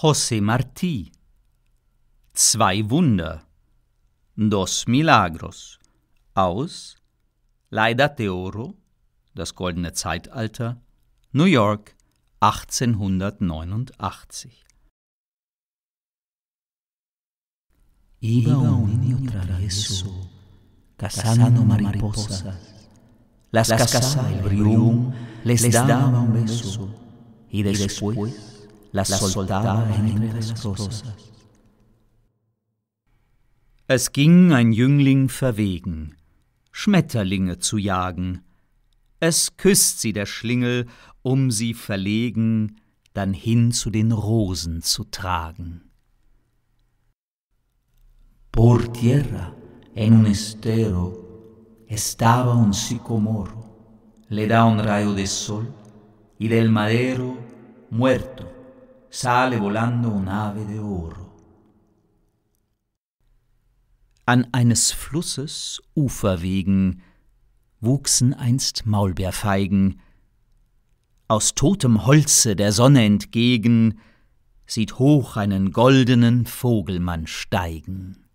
José Martí. Zwei Wunder. Dos Milagros. Aus La Edad de Oro, das goldene Zeitalter, New York 1889. Iba un niño travieso cazando mariposas. Las cazaba el brión, les daba un beso y después la soltaba entre las rosas. Es ging ein Jüngling verwegen, Schmetterlinge zu jagen. Es küßt sie der Schlingel, um sie verlegen, dann hin zu den Rosen zu tragen. Por tierra, en un estero, estaba un sicomoro. Le da un rayo de sol y del madero, muerto, sale volando un'ave de oro. An eines Flusses Uferwegen wuchsen einst Maulbeerfeigen. Aus totem Holze der Sonne entgegen sieht hoch einen goldenen Vogelmann steigen.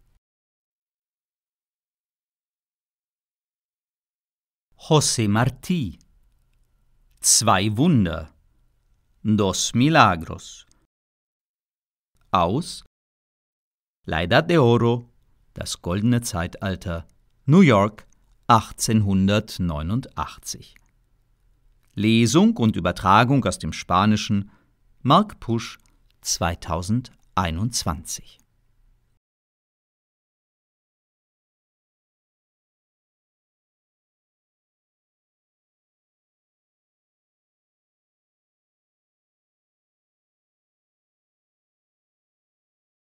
José Martí Zwei Wunder Dos Milagros aus La Edad de Oro, das goldene Zeitalter, New York 1889. Lesung und Übertragung aus dem Spanischen Mark Pusch 2021.